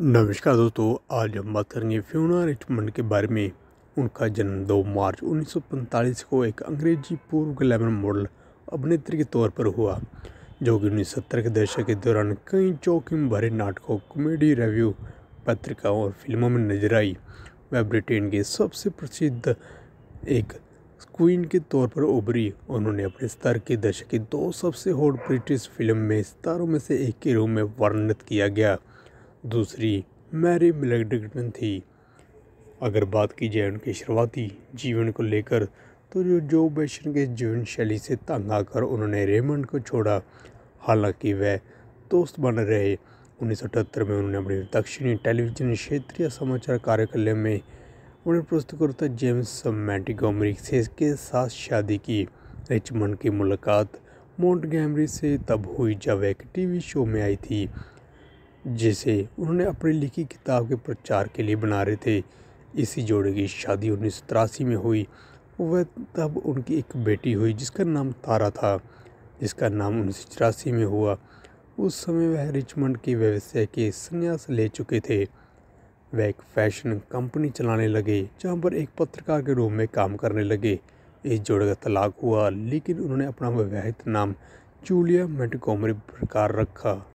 नमस्कार दोस्तों आज हम बात करेंगे फ्यूना रिचमंड के बारे में उनका जन्म 2 मार्च 1945 को एक अंग्रेजी पूर्व ग्लैमर मॉडल अभिनेत्री के तौर पर हुआ जो कि उन्नीस सत्तर के दशक के दौरान कई जोखिम भरे नाटकों कॉमेडी रिव्यू पत्रिकाओं और फिल्मों में नजर आई वह ब्रिटेन के सबसे प्रसिद्ध एक क्वीन के तौर पर उभरी उन्होंने अपने स्तर के दशक की दो सबसे हॉट ब्रिटिश फिल्म में सितारों में से एक के रूप में वर्णित किया गया दूसरी मैरी मिलगडन थी अगर बात की जाए उनके शुरुआती जीवन को लेकर तो जो जो बेशन के जीवन शैली से तंग आकर उन्होंने रेमंड को छोड़ा हालांकि वह दोस्त बन रहे उन्नीस में उन्होंने अपने दक्षिणी टेलीविजन क्षेत्रीय समाचार कार्यालय में उन्हें प्रस्तुतकर्ता जेम्स मैटिगोमरी से के साथ शादी की रिचमंड की मुलाकात मोन्ट गैमरी से तब हुई जब एक टीवी शो में आई थी जिसे उन्होंने अपनी लिखी किताब के प्रचार के लिए बना रहे थे इसी जोड़े की शादी उन्नीस में हुई वह तब उनकी एक बेटी हुई जिसका नाम तारा था जिसका नाम उन्नीस में हुआ उस समय वह रिचमंड के व्यवसाय के संन्यास ले चुके थे वह एक फैशन कंपनी चलाने लगे जहाँ पर एक पत्रकार के रूप में काम करने लगे इस जोड़े का तलाक हुआ लेकिन उन्होंने अपना वैवाहित नाम जूलिया मेटकोमरी प्रकार रखा